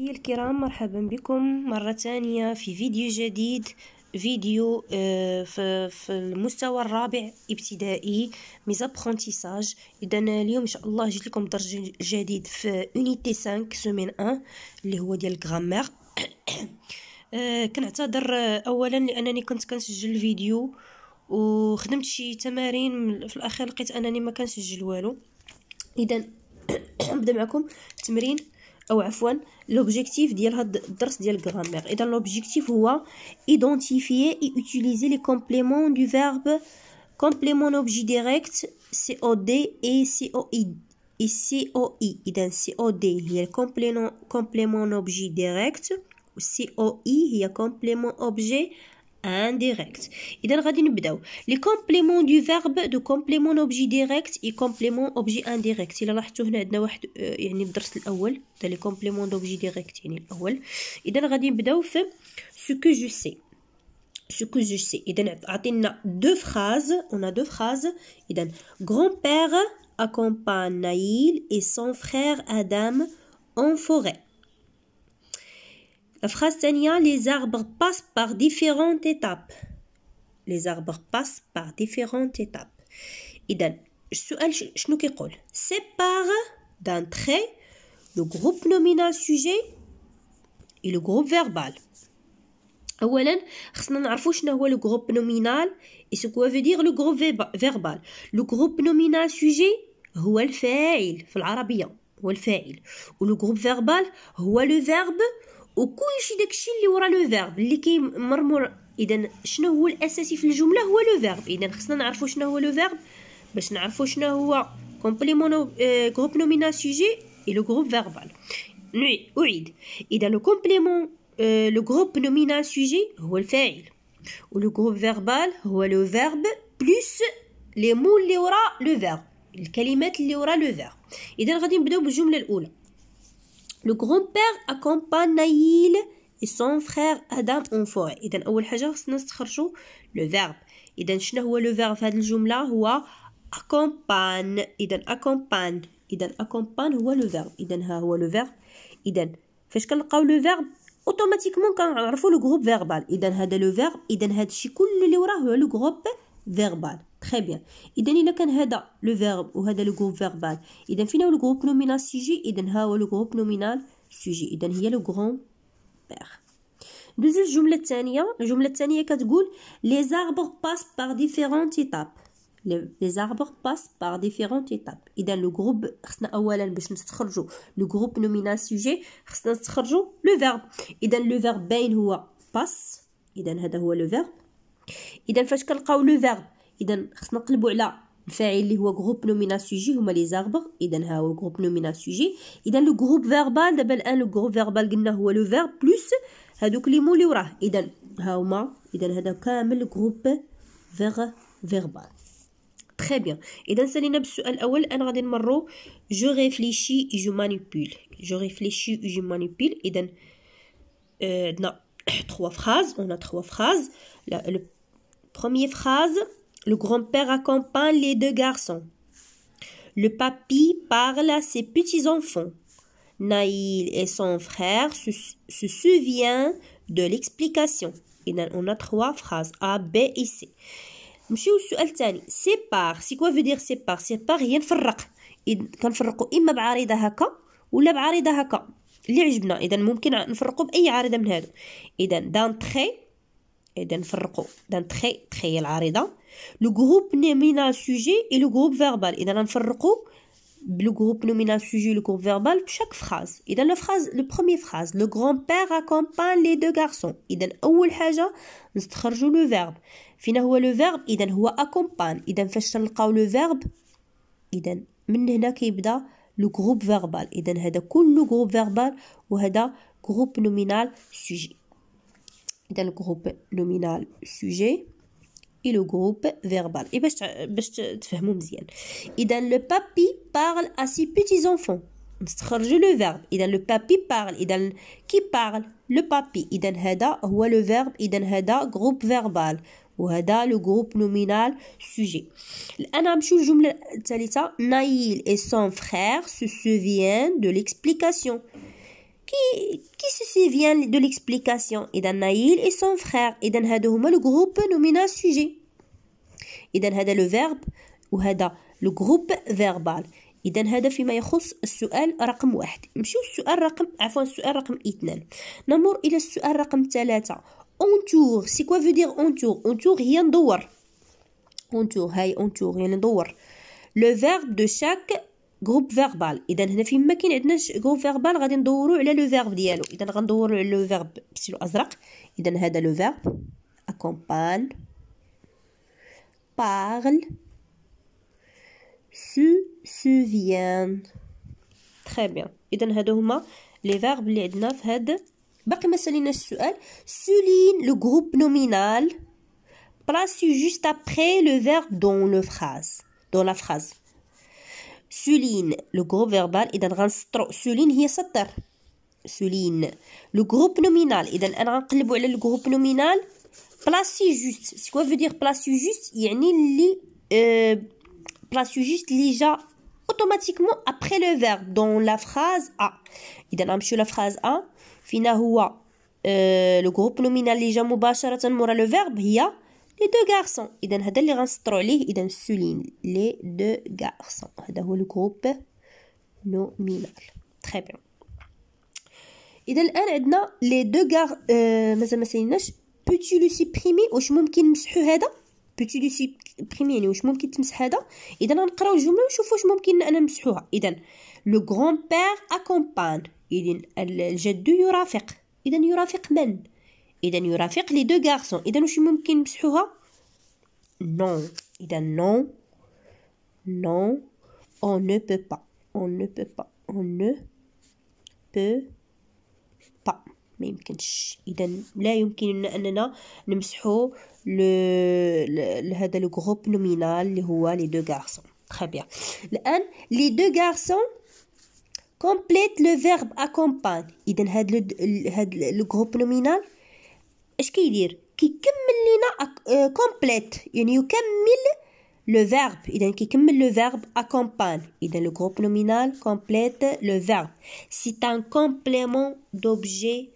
مشاهدي الكرام مرحبا بكم مرة ثانية في فيديو جديد فيديو آه، في المستوى الرابع ابتدائي ميزابخونتيساج اذا اليوم ان شاء الله جيت لكم درس جديد في اونيتي 5 سومين 1 اللي هو ديال الغرامير آه، كنعتذر آه، اولا لانني كنت كنسجل الفيديو وخدمت شي تمارين في الاخير لقيت انني ما كنسجل والو اذا نبدا معكم تمرين 1 l'objectif grammaire est d'identifier identifier et utiliser les compléments du verbe complément objet direct COD et COI et COI COD il y a complément complément objet direct COI il y a complément objet indirect. إذن غادي نبدأ. لي du verbe de complément objet direct et complément objet indirect. إلا لاحظتوا d'objet direct ce que je sais. Ce que je sais. deux phrases. On a deux phrases. donne. grand-père accompagne Naïl et son frère Adam en forêt. La phrase les arbres passent par différentes étapes. Les arbres passent par différentes étapes. Et dans le sujet, je sépare d'un trait le groupe nominal sujet et le groupe verbal. Alors, nous savons ce que le groupe nominal et ce que veut dire le groupe verbal. Le groupe nominal sujet, c'est le fa'il, en arabe. Ou le groupe verbal, c'est le verbe. وكلشي داكشي اللي ورا لو فيرب اللي كيمرمر اذا شنو هو الاساسي في الجمله هو لو فيرب اذا خصنا نعرفوا شنو هو لو فيرب باش نعرفوا شنو هو كومبليمون جروب نومينال سوجي اي لو جروب فيربال اعيد اذا لو كومبليمون لو جروب نومينال سوجي هو الفاعل ولو جروب فيربال هو لو فيرب بلس لي مو اللي ورا لو فيرب الكلمات اللي ورا لو فيرب اذا غادي نبداو بالجمله الاولى لو غران بير اكومبان نايل اي سون فخير ادم اون فوي اذا اول حاجه خصنا نستخرجوا لو فيرب اذا شنو هو لو فيرب في هذه الجمله هو اكومبان اذا اكومبان اذا اكومبان هو لو فيرب اذا ها هو لو فيرب اذا فاش كنلقاو لو فيرب اوتوماتيكمون كنعرفوا لو غروب فيربال اذا هذا لو فيرب اذا هذا الشيء كل اللي وراه هو لو غروب Verbal. Très bien. Il y a le verbe ou le groupe verbal. Il y a le groupe nominal sujet. Il y a le groupe nominal sujet. Il y a le grand-père. Nous avons le grand que Les arbres passent par différentes étapes. Les arbres passent par différentes étapes. Il y a le groupe nominal sujet. Le verbe. Il y a le verbe passe. Il y a le verbe. اذا فاش كنلقاو لو فيرب اذا خصنا نقلبوا على الفاعل اللي هو جروب نومينا سوجي هما لي زاربغ اذا ها هو جروب نومينا سوجي اذا لو جروب فيربال دابا الان لو جروب فيربال قلنا هو لو فيرب بلوس هادوك لي مو اللي وراه اذا ها هما اذا هذا كامل جروب فيغ فيربال تري بيان اذا سالينا بالسؤال الاول انا غادي نمرو جو ريفليشي جو مانيبول جو ريفليشي جو مانيبول اذا عندنا trois phrases. On a trois phrases. La, le, première phrase, le grand-père accompagne les deux garçons. Le papy parle à ses petits-enfants. Naïl et son frère se, souviennent de l'explication. On a trois phrases, A, B et C. نمشيو للسؤال الثاني سيبار سي كوا فو دير un veut dire نفرق كنفرقوا اما بعريضه هكا اللي عجبنا اذا ممكن نفرقوا باي عارضه من هادو اذا دان دانتري اذا نفرقوا دانتري تخي العارضه لو غروب نومينال سوجي اي لو غروب فيربال اذا نفرقوا بلو غروب نومينال سوجي لو غروب فيربال بشاك فراز اذا لو فراز لو بروميير فراز لو غران بير اكومبان لي دو غارسون اذا اول حاجه نستخرجوا لو فيرب فينا هو لو فيرب اذا هو اكومبان اذا فاش تلقاو لو فيرب اذا من هنا كيبدا كي le groupe verbal. Et dans le groupe verbal, ou le groupe nominal sujet. Dans le groupe nominal sujet et le groupe verbal. Et ben, je te ben, fais bien. Et dans le papy parle à ses petits-enfants. Je le verbe. Et dans le papy parle. Et dans qui parle Le papy. Et dans le verbe. Et dans le groupe verbal. وهذا لو جروب نومينال سوجي الان نمشيو للجمله الثالثه نايل اي سون فرير سو سوفيان دو ليكسبليكاسيون كي كي سو سوفيان دو ليكسبليكاسيون اذا نايل اي سون فرير اذا هادو هما لو جروب نومينال سوجي اذا هذا لو فيرب وهذا لو جروب فيربال إذا هذا فيما يخص السؤال رقم واحد نمشيو السؤال رقم عفوا السؤال رقم اثنان نمر إلى السؤال رقم ثلاثة أونتور سي كوا فو دير أونتور أونتور هي ندور أونتور هاي أونتور يعني ندور لو فيرب دو شاك جروب فيربال اذا هنا فين ما كاين عندناش جروب فيربال غادي ندورو على لو فيرب ديالو اذا غندورو على لو فيرب بسيلو ازرق اذا هذا لو فيرب اكومبان parle سو سوفيان très bien اذا هادو هما لي فيرب اللي عندنا في هاد Backe Souligne le groupe nominal. place juste après le verbe dans la phrase. Dans la phrase. Souligne le groupe verbal. Souligne ici cette le groupe nominal. Souligne le groupe nominal. place juste. ce quoi veut dire place juste, il y a un lit. place juste déjà automatiquement après le verbe dans la phrase A. Il y a un monsieur sur la phrase A. فينا هو لو غروب نومينال اللي جا مباشره مورا لو فيرب هي لي دو غارسون اذا هذا اللي غنسطرو عليه اذا سولين لي دو غارسون هذا هو غروب نومينال تري بيان اذا الان عندنا لي دو غار مازال ما سيناش بوتي لو سيبريمي واش ممكن نمسحو هذا بوتي لو سيبريمي يعني واش ممكن تمسح هذا اذا غنقراو الجمله ونشوفوا واش ممكن انا نمسحوها اذا le grand-père accompagne. Il j'ai deux yurafiq. Et d'un men. Il d'un les deux garçons. Il je suis Non. non. Non. On ne peut pas. On ne peut pas. On ne peut pas. Mais il il Le, le, le, le groupe nominal. Les deux garçons. Très bien. Les deux garçons. Complète le verbe accompagne. Il le groupe nominal. Est-ce qu'il y Complète. Il n'y a le verbe accompagne. Il accompagne. le groupe nominal. Complète le verbe. C'est un complément d'objet.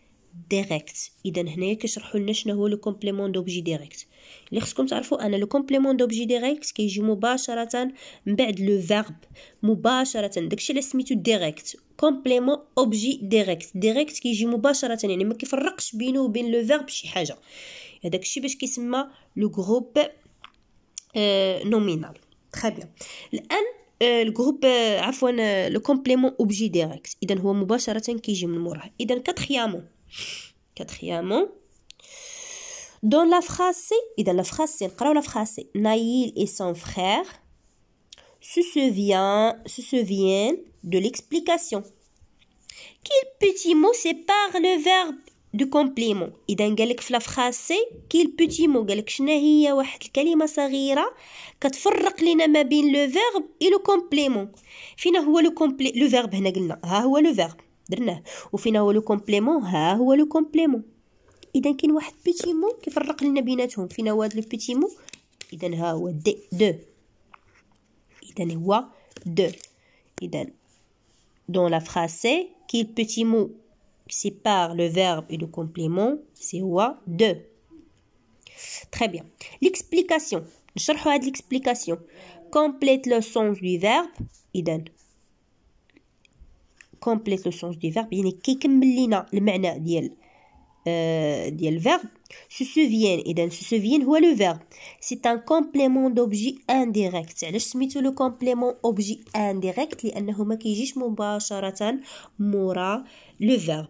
ديريكت اذا هنايا كيشرحوا لنا شنو هو لو كومبليمون دوبجي ديريكت اللي خصكم تعرفوا انا لو كومبليمون دوبجي ديريكت كيجي مباشره من بعد لو فيرب مباشره داكشي اللي سميتو ديريكت كومبليمون اوبجي ديريكت ديريكت كيجي مباشره يعني ما كيفرقش بينه وبين لو فيرب شي حاجه هذاك يعني الشيء باش كيسمى لو غروب نومينال تري بيان الان الجروب euh, euh, عفوا لو كومبليمون اوبجي ديريكت اذا هو مباشره كيجي من موراه اذا كاتريامون Quatrièmement, dans la phrase et dans la phrase la phrase Naïl et son frère se souviennent, se de l'explication. Quel petit mot sépare le verbe du complément Et dans la phrase quel petit mot قالك شنا هي واحد الكلمة صغيرة Le verbe, ما بين dr n'a, ou fina le complément, ha ou le complément. Idem, qui a un petit mot, qui fréquente entre eux, fina ou de le petit mot. Idem, ha ou de, idem oua de, idem. Dans la phrase, le petit mot sépare le verbe et le complément, c'est oua de. Très bien. L'explication. Je reprends l'explication. Complète le son du verbe, idem. كومبليت لو سونس دو فيرب يعني كيكمل لينا المعنى ديال Euh, ديال verbe se souviennent اذا se souviennent هو لو verbe c'est un complément d'objet indirect علاش سميتو لو complément objet indirect لانه ما كيجيش مباشره مورا لو verbe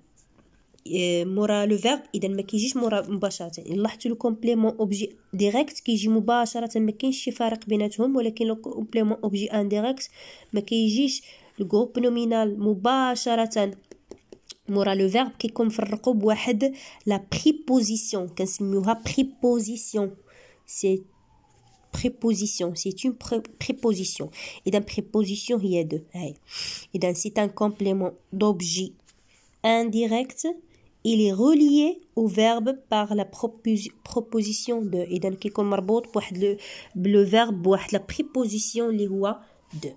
آه، مورا لو فيرب اذا ما كيجيش مورا مباشره يعني لاحظتوا لو كومبليمون اوبجي ديريكت كيجي مباشره ما كاينش شي فارق بيناتهم ولكن لو كومبليمون اوبجي انديريكت ما كيجيش le groupe nominal Le verbe qui qui la مفرقو بواحد La préposition. كنسميوها préposition. C'est une préposition. Et dans préposition, il y a deux. Et dans c'est un complément d'objet indirect. Il est relié au verbe par la proposition de. Et dans qui comme le, le verbe, la préposition, les deux.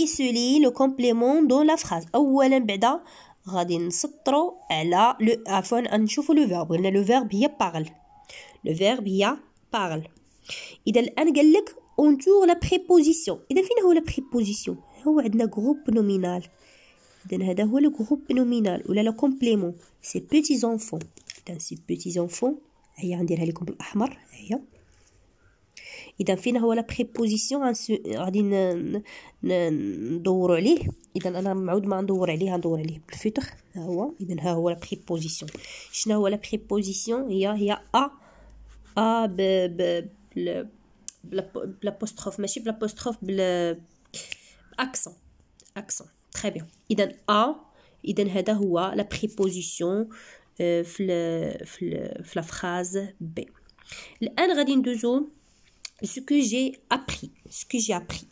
Il se lit le complément dans la phrase. Au moins, là-bas, il y a Elle a le afin enchuf le verbe. Le verbe y parle. Le verbe y parle. Il y a un galleg autour la préposition. Il y a finalement la préposition ou un groupe nominal. Il a dans le groupe nominal ou le complément. Ces petits enfants. Dans ces petits enfants, ayant des cheveux roux. اذا فين هو لا بريبوزيسيون غادي ندورو عليه اذا انا معود ما ندور عليه ندور عليه بالفيتر ها هو اذا ها هو لا بريبوزيسيون شنو هو لا بريبوزيسيون هي هي ا ا ب ب بوستروف ماشي بوستروف بال اكسون اكسون تري بيان اذا ا اذا هذا هو لا بريبوزيسيون آه، في في في لا فراز بي الان غادي ندوزو ce que j'ai appris, ce que j'ai appris.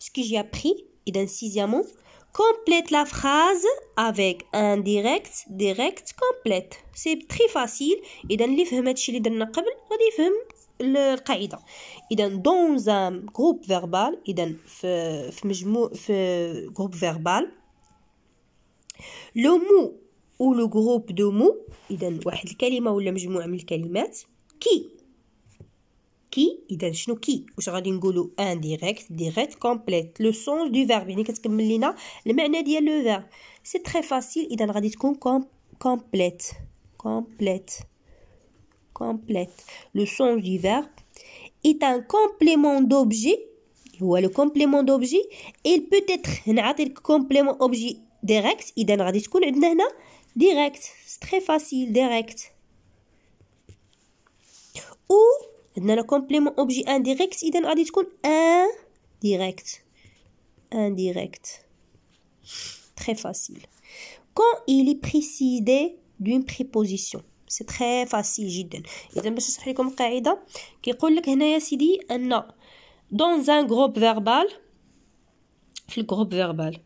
Ce que j'ai appris, et d'un mot. complète la phrase avec un direct, direct, complète. C'est très facile. Et d'un dans un groupe verbal, et dans un groupe verbal, le mot ou le groupe de mots, et d'un واحد ولا une qui qui Il y a qui Ou je dire Indirect, direct, complète. Le sens du verbe. C'est très facile. Il y a complète. Complète. Complète. Le sens du verbe est un complément d'objet. Ou le complément d'objet. Il peut être un complément d'objet direct. Il y a un direct. C'est très facile. Direct. Ou. عندنا لا كومبليمون اوبجي انديريكت اذا غادي تكون ان ديريكت ان ديريكت très facile quand il est précédé سي تري فاسيل جدا اذا باش نشرح لكم قاعده كيقول لك هنا يا سيدي ان دون ان جروب فيربال في الجروب فيربال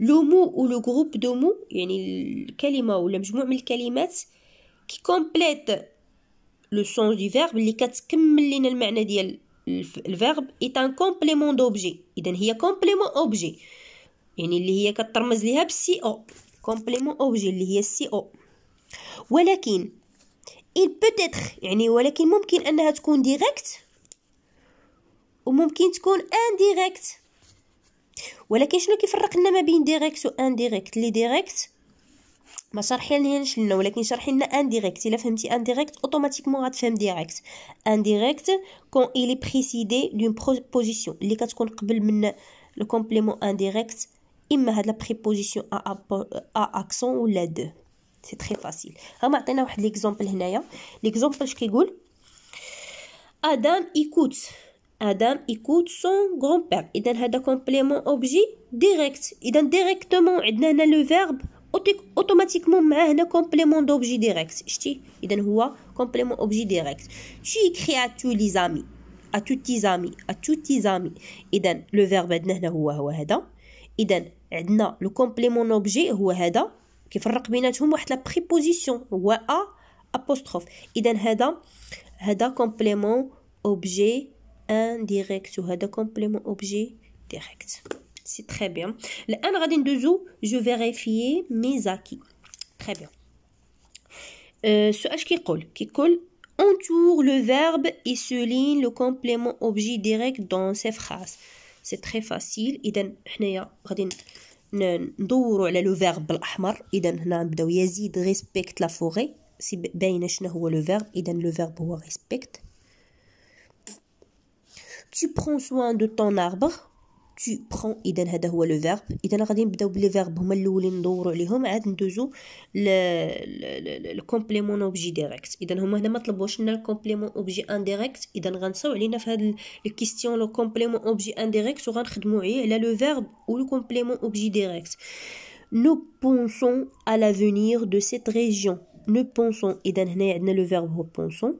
لو مو او لو groupe دو مو يعني الكلمه ولا مجموع من الكلمات كي كومبليت لو سونس دو فيرب اللي كتكمل لينا المعنى ديال الفيرب ايت ان كومبليمون دوبجي اذا هي كومبليمون اوبجي يعني اللي هي كترمز ليها بالسي او كومبليمون اوبجي اللي هي السي او ولكن il peut être يعني ولكن ممكن انها تكون ديريكت وممكن تكون انديريكت ولكن شنو كيفرق لنا ما بين ديريكت وانديريكت لي ديريكت Je cherchaine, je l'ai nommé. Mais cherchine indirecte, si direct automatiquement ad fémin direct indirect quand il est précédé d'une proposition. Les quatre le complément indirect il met la préposition à accent ou l'aide. C'est très facile. Maintenant, l'exemple l'exemple Adam écoute. Adam écoute son grand père. Il a un complément objet direct. Il a directement. le verbe. اوتوماتيكمون معاه هنا كومبليمون دوبجي ديريكت شتي اذا هو كومبليمون اوبجي ديريكت شي يكري ا تو لي زامي ا تو تي زامي ا تو تي زامي اذا لو فيرب عندنا هنا هو هو هذا اذا عندنا لو كومبليمون اوبجي هو هذا كيفرق بيناتهم واحد لا بريبوزيسيون هو ا ابوستروف اذا هذا هذا كومبليمون اوبجي انديريكت وهذا كومبليمون اوبجي ديريكت c'est très bien. Maintenant, radin de je vérifie mes acquis. Très bien. Euh, ce H qui colle, qui colle, entoure le verbe et souligne le complément objet direct dans ses phrases. C'est très facile. Iden radin. ندور على لو iden الاحمر Donc, هنا نبداو يزيد iden tu prends soin de ton arbre tu prends اذا هذا هو لو فيرب اذا غادي نبداو باللي فيرب هما الاولين ندورو عليهم عاد ندوزو الكومبليمون اوبجي ديريكت اذا هما هنا ما طلبوش لنا الكومبليمون اوبجي انديريكت اذا غنساو علينا في هاد الكيستيون لو كومبليمون اوبجي انديريكت وغنخدمو عليه على لو فيرب ou le complément objet direct. Nous pensons à l'avenir de cette région. Nous pensons, et dans le verbe pensons.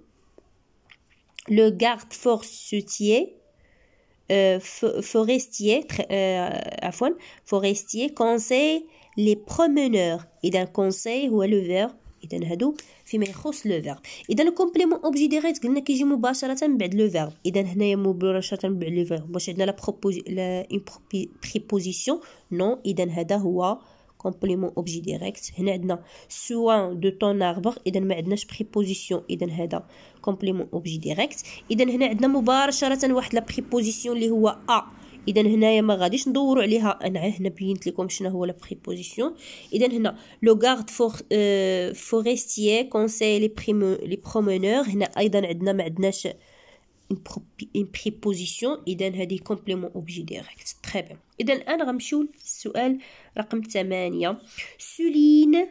Le garde-force se tient euh, forestier, euh, afon, forestier conseille les promeneurs. Et d'un conseil هو le verbe. إذا هادو فيما يخص لو فيرب اذا الكومبليمون أوبجي ديريكت قلنا كيجي مباشره بعد لو فيرب اذا هنايا مباشره بعد لو فيرب واش عندنا لا بروبوزي لا بريبوزيسيون نو اذا هذا هو كومبليمون اوبجي ديريكت هنا عندنا سوا دو طون اربر اذا ما عندناش بريبوزيسيون اذا هذا كومبليمون اوبجي ديريكت اذا هنا عندنا مباشره واحد لا بريبوزيسيون اللي هو ا اذا هنايا ما غاديش ندوروا عليها انا هنا بينت لكم شنو هو لا بريبوزيسيون اذا هنا لو غارد فور فوريستيي كونساي لي بريمو لي برومونور هنا ايضا عندنا ما عندناش une, et préposition d'un هذه complément objet direct très bien غنمشيو للسؤال رقم 8 souligne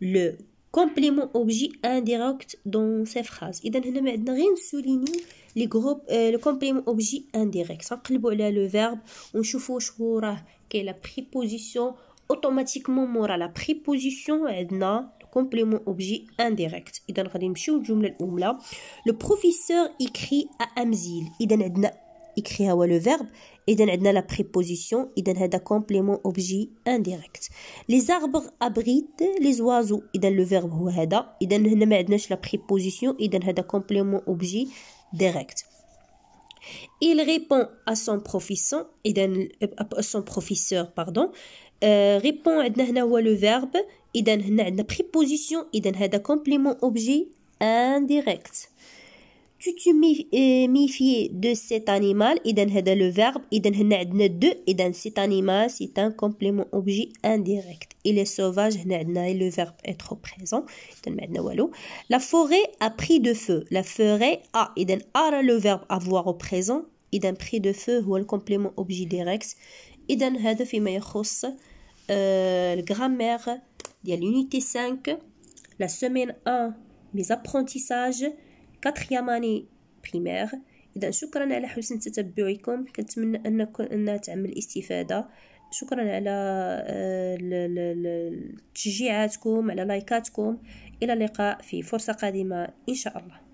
le complément objet indirect dans ces phrases et هنا ما عندنا غير le complément objet indirect sans على le verbe ونشوفوا راه كاين la préposition automatiquement à la préposition est un complément objet indirect. Le professeur écrit à Amzil. il écrit le verbe. Edna Edna la préposition. complément objet indirect. Les arbres abritent les oiseaux. Edna le verbe la préposition. le complément objet direct. Il répond à son professeur, euh, pardon, euh, répond le verbe اذا préposition اذا complément objet indirect tu te euh, méfies de cet animal le verbe le hna cet animal c'est un complément objet indirect il est sauvage le verbe être présent la forêt a pris de feu la forêt a a le verbe avoir au présent d'un pris de feu هو le complément objet direct الجرامير euh, ديال l'unité 5 la semaine 1 مي زابرونتيساج 4 اني بريمير اذا شكرا على حسن تتبعكم كنتمنى انكم أن تعمل استفاده شكرا على آه، تشجيعاتكم على لايكاتكم الى اللقاء في فرصه قادمه ان شاء الله